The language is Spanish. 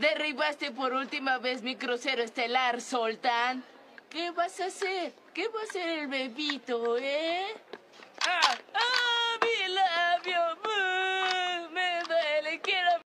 Derribaste por última vez mi crucero estelar, Soltán. ¿Qué vas a hacer? ¿Qué va a hacer el bebito, eh?